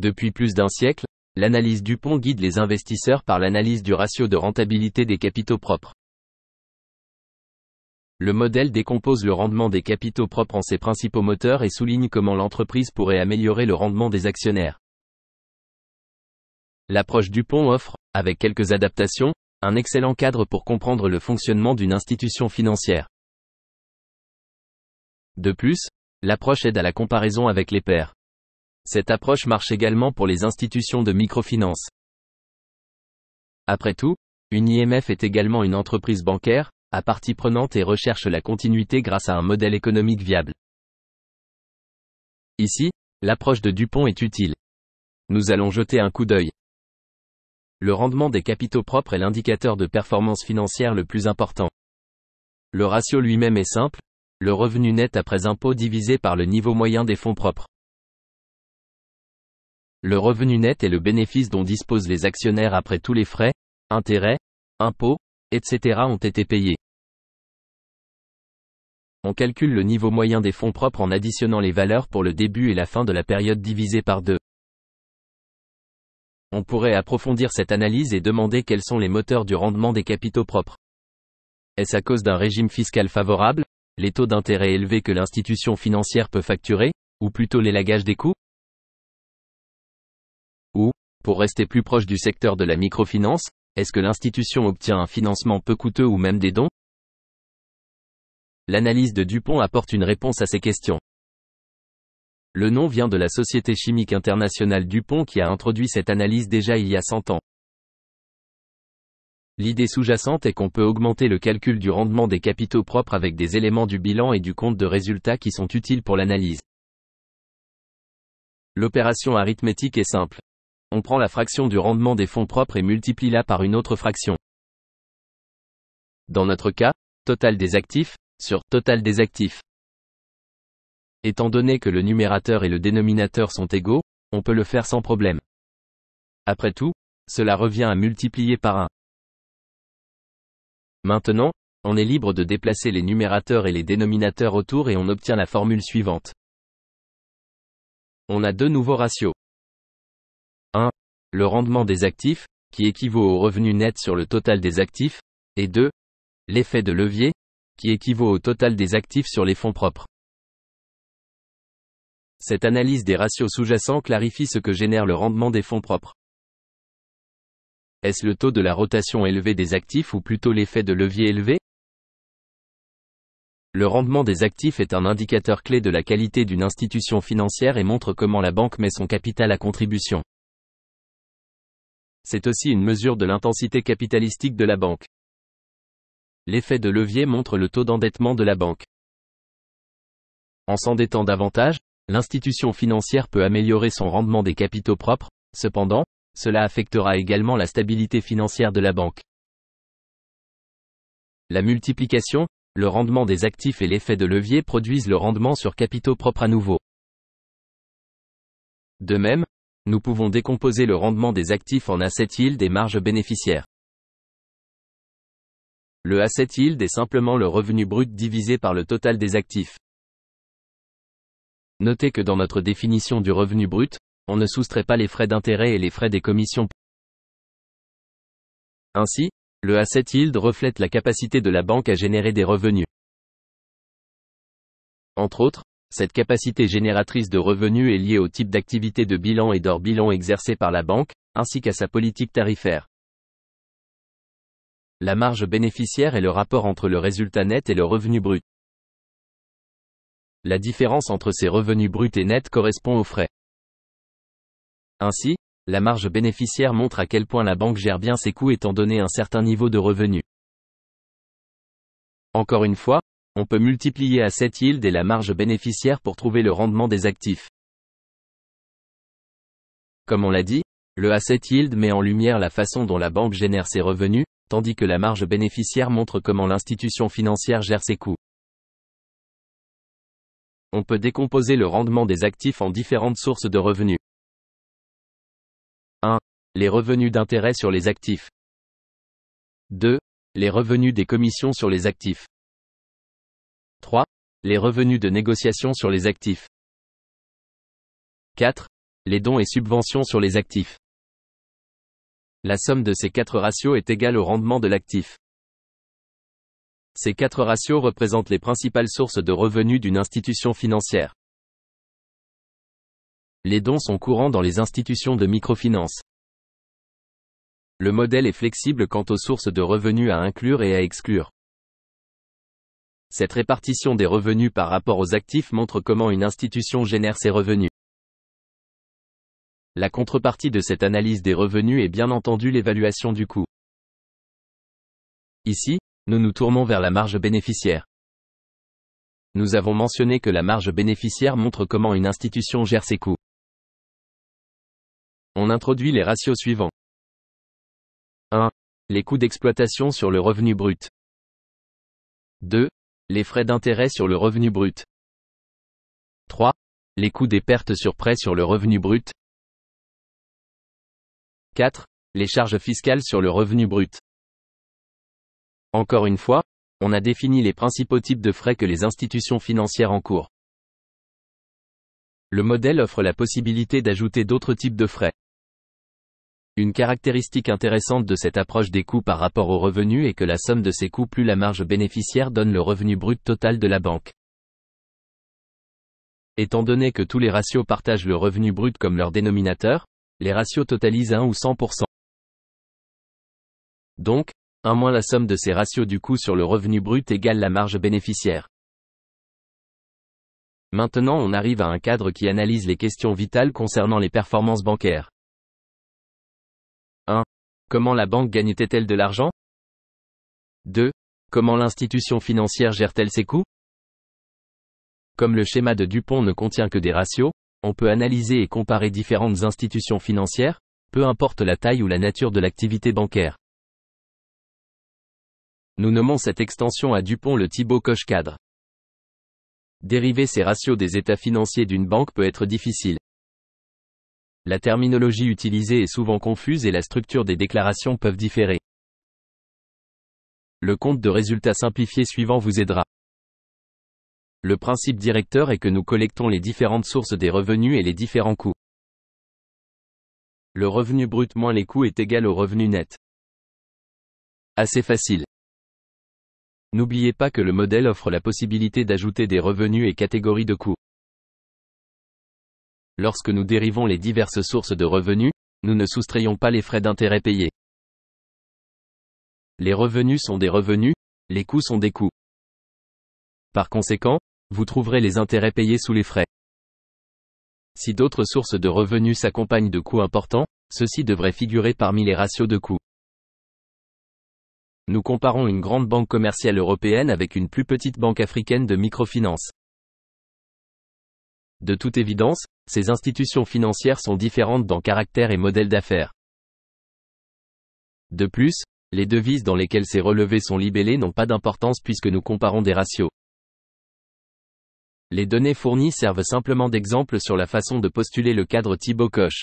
Depuis plus d'un siècle, l'analyse Dupont guide les investisseurs par l'analyse du ratio de rentabilité des capitaux propres. Le modèle décompose le rendement des capitaux propres en ses principaux moteurs et souligne comment l'entreprise pourrait améliorer le rendement des actionnaires. L'approche Dupont offre, avec quelques adaptations, un excellent cadre pour comprendre le fonctionnement d'une institution financière. De plus, l'approche aide à la comparaison avec les pairs cette approche marche également pour les institutions de microfinance. Après tout, une IMF est également une entreprise bancaire, à partie prenante et recherche la continuité grâce à un modèle économique viable. Ici, l'approche de Dupont est utile. Nous allons jeter un coup d'œil. Le rendement des capitaux propres est l'indicateur de performance financière le plus important. Le ratio lui-même est simple, le revenu net après impôt divisé par le niveau moyen des fonds propres. Le revenu net et le bénéfice dont disposent les actionnaires après tous les frais, intérêts, impôts, etc. ont été payés. On calcule le niveau moyen des fonds propres en additionnant les valeurs pour le début et la fin de la période divisée par deux. On pourrait approfondir cette analyse et demander quels sont les moteurs du rendement des capitaux propres. Est-ce à cause d'un régime fiscal favorable, les taux d'intérêt élevés que l'institution financière peut facturer, ou plutôt l'élagage des coûts ou, pour rester plus proche du secteur de la microfinance, est-ce que l'institution obtient un financement peu coûteux ou même des dons L'analyse de Dupont apporte une réponse à ces questions. Le nom vient de la Société chimique internationale Dupont qui a introduit cette analyse déjà il y a 100 ans. L'idée sous-jacente est qu'on peut augmenter le calcul du rendement des capitaux propres avec des éléments du bilan et du compte de résultats qui sont utiles pour l'analyse. L'opération arithmétique est simple on prend la fraction du rendement des fonds propres et multiplie-la par une autre fraction. Dans notre cas, total des actifs, sur total des actifs. Étant donné que le numérateur et le dénominateur sont égaux, on peut le faire sans problème. Après tout, cela revient à multiplier par 1. Maintenant, on est libre de déplacer les numérateurs et les dénominateurs autour et on obtient la formule suivante. On a deux nouveaux ratios le rendement des actifs, qui équivaut au revenu net sur le total des actifs, et 2. L'effet de levier, qui équivaut au total des actifs sur les fonds propres. Cette analyse des ratios sous-jacents clarifie ce que génère le rendement des fonds propres. Est-ce le taux de la rotation élevé des actifs ou plutôt l'effet de levier élevé Le rendement des actifs est un indicateur clé de la qualité d'une institution financière et montre comment la banque met son capital à contribution. C'est aussi une mesure de l'intensité capitalistique de la banque. L'effet de levier montre le taux d'endettement de la banque. En s'endettant davantage, l'institution financière peut améliorer son rendement des capitaux propres, cependant, cela affectera également la stabilité financière de la banque. La multiplication, le rendement des actifs et l'effet de levier produisent le rendement sur capitaux propres à nouveau. De même, nous pouvons décomposer le rendement des actifs en asset yield et marge bénéficiaire. Le asset yield est simplement le revenu brut divisé par le total des actifs. Notez que dans notre définition du revenu brut, on ne soustrait pas les frais d'intérêt et les frais des commissions. Ainsi, le asset yield reflète la capacité de la banque à générer des revenus. Entre autres, cette capacité génératrice de revenus est liée au type d'activité de bilan et d'or bilan exercé par la banque, ainsi qu'à sa politique tarifaire. La marge bénéficiaire est le rapport entre le résultat net et le revenu brut. La différence entre ces revenus bruts et nets correspond aux frais. Ainsi, la marge bénéficiaire montre à quel point la banque gère bien ses coûts étant donné un certain niveau de revenus. Encore une fois, on peut multiplier à yield et la marge bénéficiaire pour trouver le rendement des actifs. Comme on l'a dit, le asset yield met en lumière la façon dont la banque génère ses revenus, tandis que la marge bénéficiaire montre comment l'institution financière gère ses coûts. On peut décomposer le rendement des actifs en différentes sources de revenus. 1. Les revenus d'intérêt sur les actifs. 2. Les revenus des commissions sur les actifs. 3. Les revenus de négociation sur les actifs. 4. Les dons et subventions sur les actifs. La somme de ces quatre ratios est égale au rendement de l'actif. Ces quatre ratios représentent les principales sources de revenus d'une institution financière. Les dons sont courants dans les institutions de microfinance. Le modèle est flexible quant aux sources de revenus à inclure et à exclure. Cette répartition des revenus par rapport aux actifs montre comment une institution génère ses revenus. La contrepartie de cette analyse des revenus est bien entendu l'évaluation du coût. Ici, nous nous tournons vers la marge bénéficiaire. Nous avons mentionné que la marge bénéficiaire montre comment une institution gère ses coûts. On introduit les ratios suivants. 1. Les coûts d'exploitation sur le revenu brut. 2 les frais d'intérêt sur le revenu brut. 3. Les coûts des pertes sur prêt sur le revenu brut. 4. Les charges fiscales sur le revenu brut. Encore une fois, on a défini les principaux types de frais que les institutions financières encourent. Le modèle offre la possibilité d'ajouter d'autres types de frais. Une caractéristique intéressante de cette approche des coûts par rapport au revenu est que la somme de ces coûts plus la marge bénéficiaire donne le revenu brut total de la banque. Étant donné que tous les ratios partagent le revenu brut comme leur dénominateur, les ratios totalisent 1 ou 100%. Donc, 1 moins la somme de ces ratios du coût sur le revenu brut égale la marge bénéficiaire. Maintenant on arrive à un cadre qui analyse les questions vitales concernant les performances bancaires. 1. Comment la banque gagnait-elle de l'argent 2. Comment l'institution financière gère-t-elle ses coûts Comme le schéma de Dupont ne contient que des ratios, on peut analyser et comparer différentes institutions financières, peu importe la taille ou la nature de l'activité bancaire. Nous nommons cette extension à Dupont le thibaut Coche cadre. Dériver ces ratios des états financiers d'une banque peut être difficile. La terminologie utilisée est souvent confuse et la structure des déclarations peuvent différer. Le compte de résultat simplifié suivant vous aidera. Le principe directeur est que nous collectons les différentes sources des revenus et les différents coûts. Le revenu brut moins les coûts est égal au revenu net. Assez facile. N'oubliez pas que le modèle offre la possibilité d'ajouter des revenus et catégories de coûts lorsque nous dérivons les diverses sources de revenus, nous ne soustrayons pas les frais d'intérêt payés. Les revenus sont des revenus, les coûts sont des coûts. Par conséquent, vous trouverez les intérêts payés sous les frais. Si d'autres sources de revenus s'accompagnent de coûts importants, ceux-ci devraient figurer parmi les ratios de coûts. Nous comparons une grande banque commerciale européenne avec une plus petite banque africaine de microfinance. De toute évidence, ces institutions financières sont différentes dans caractère et modèle d'affaires. De plus, les devises dans lesquelles ces relevés sont libellés n'ont pas d'importance puisque nous comparons des ratios. Les données fournies servent simplement d'exemple sur la façon de postuler le cadre Thibaut Koch.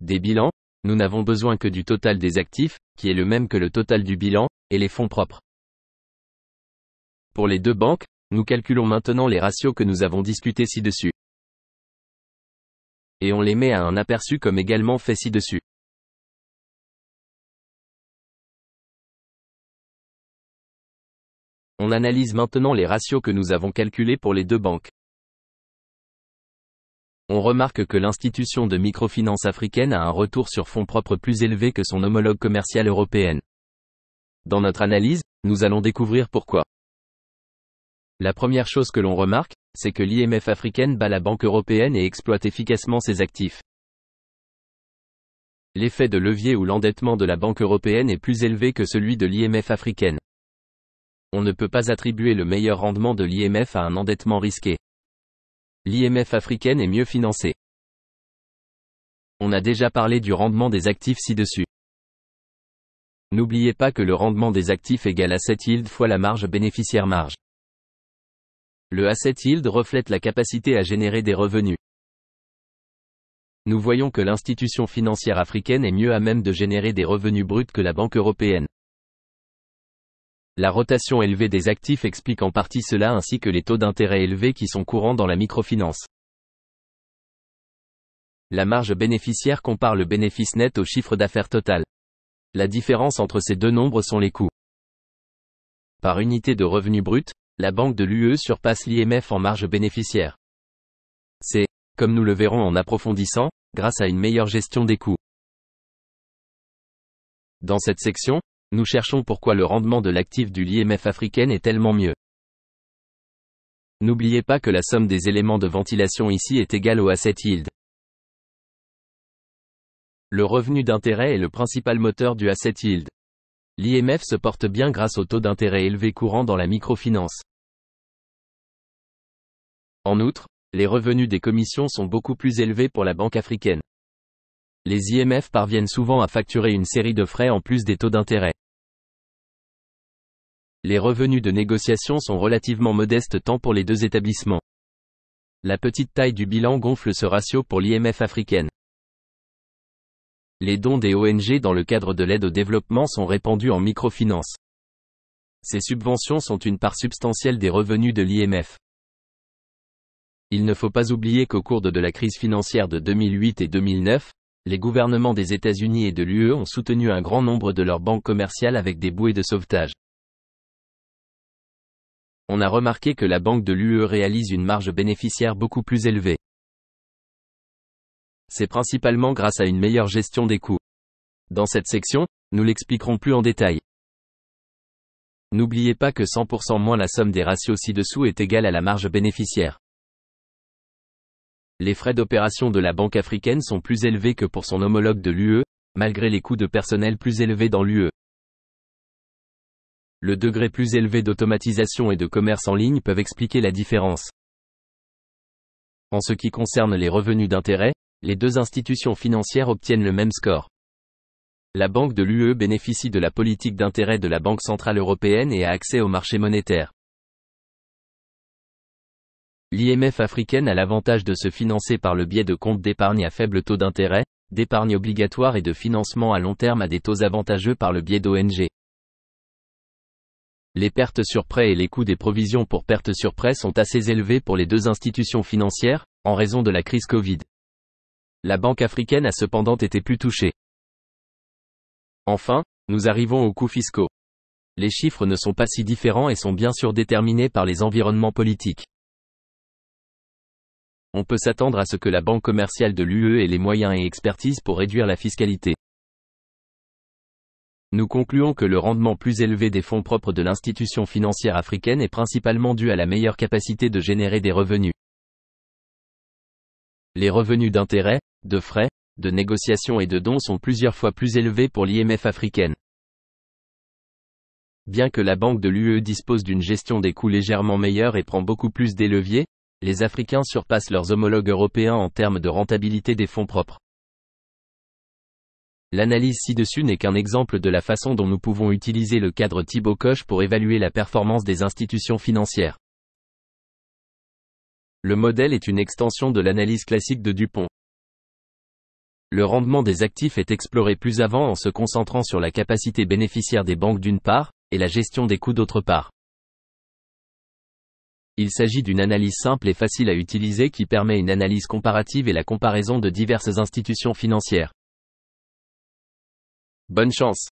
Des bilans, nous n'avons besoin que du total des actifs, qui est le même que le total du bilan, et les fonds propres. Pour les deux banques, nous calculons maintenant les ratios que nous avons discutés ci-dessus et on les met à un aperçu comme également fait ci-dessus. On analyse maintenant les ratios que nous avons calculés pour les deux banques. On remarque que l'institution de microfinance africaine a un retour sur fonds propres plus élevé que son homologue commercial européenne. Dans notre analyse, nous allons découvrir pourquoi. La première chose que l'on remarque, c'est que l'IMF africaine bat la Banque européenne et exploite efficacement ses actifs. L'effet de levier ou l'endettement de la Banque européenne est plus élevé que celui de l'IMF africaine. On ne peut pas attribuer le meilleur rendement de l'IMF à un endettement risqué. L'IMF africaine est mieux financée. On a déjà parlé du rendement des actifs ci-dessus. N'oubliez pas que le rendement des actifs égale à 7 yield fois la marge bénéficiaire marge. Le asset yield reflète la capacité à générer des revenus. Nous voyons que l'institution financière africaine est mieux à même de générer des revenus bruts que la Banque européenne. La rotation élevée des actifs explique en partie cela ainsi que les taux d'intérêt élevés qui sont courants dans la microfinance. La marge bénéficiaire compare le bénéfice net au chiffre d'affaires total. La différence entre ces deux nombres sont les coûts. Par unité de revenu brut, la Banque de l'UE surpasse l'IMF en marge bénéficiaire. C'est, comme nous le verrons en approfondissant, grâce à une meilleure gestion des coûts. Dans cette section, nous cherchons pourquoi le rendement de l'actif du l'IMF africaine est tellement mieux. N'oubliez pas que la somme des éléments de ventilation ici est égale au asset yield. Le revenu d'intérêt est le principal moteur du asset yield. L'IMF se porte bien grâce au taux d'intérêt élevé courant dans la microfinance. En outre, les revenus des commissions sont beaucoup plus élevés pour la Banque africaine. Les IMF parviennent souvent à facturer une série de frais en plus des taux d'intérêt. Les revenus de négociation sont relativement modestes tant pour les deux établissements. La petite taille du bilan gonfle ce ratio pour l'IMF africaine. Les dons des ONG dans le cadre de l'aide au développement sont répandus en microfinance. Ces subventions sont une part substantielle des revenus de l'IMF. Il ne faut pas oublier qu'au cours de, la crise financière de 2008 et 2009, les gouvernements des États-Unis et de l'UE ont soutenu un grand nombre de leurs banques commerciales avec des bouées de sauvetage. On a remarqué que la banque de l'UE réalise une marge bénéficiaire beaucoup plus élevée. C'est principalement grâce à une meilleure gestion des coûts. Dans cette section, nous l'expliquerons plus en détail. N'oubliez pas que 100% moins la somme des ratios ci-dessous est égale à la marge bénéficiaire les frais d'opération de la Banque africaine sont plus élevés que pour son homologue de l'UE, malgré les coûts de personnel plus élevés dans l'UE. Le degré plus élevé d'automatisation et de commerce en ligne peuvent expliquer la différence. En ce qui concerne les revenus d'intérêt, les deux institutions financières obtiennent le même score. La Banque de l'UE bénéficie de la politique d'intérêt de la Banque Centrale Européenne et a accès au marché monétaire. L'IMF africaine a l'avantage de se financer par le biais de comptes d'épargne à faible taux d'intérêt, d'épargne obligatoire et de financement à long terme à des taux avantageux par le biais d'ONG. Les pertes sur prêts et les coûts des provisions pour pertes sur prêts sont assez élevés pour les deux institutions financières, en raison de la crise Covid. La Banque africaine a cependant été plus touchée. Enfin, nous arrivons aux coûts fiscaux. Les chiffres ne sont pas si différents et sont bien sûr déterminés par les environnements politiques on peut s'attendre à ce que la Banque commerciale de l'UE ait les moyens et expertise pour réduire la fiscalité. Nous concluons que le rendement plus élevé des fonds propres de l'institution financière africaine est principalement dû à la meilleure capacité de générer des revenus. Les revenus d'intérêt, de frais, de négociations et de dons sont plusieurs fois plus élevés pour l'IMF africaine. Bien que la Banque de l'UE dispose d'une gestion des coûts légèrement meilleure et prend beaucoup plus des leviers, les Africains surpassent leurs homologues européens en termes de rentabilité des fonds propres. L'analyse ci-dessus n'est qu'un exemple de la façon dont nous pouvons utiliser le cadre Thibaut Koch pour évaluer la performance des institutions financières. Le modèle est une extension de l'analyse classique de Dupont. Le rendement des actifs est exploré plus avant en se concentrant sur la capacité bénéficiaire des banques d'une part, et la gestion des coûts d'autre part il s'agit d'une analyse simple et facile à utiliser qui permet une analyse comparative et la comparaison de diverses institutions financières. Bonne chance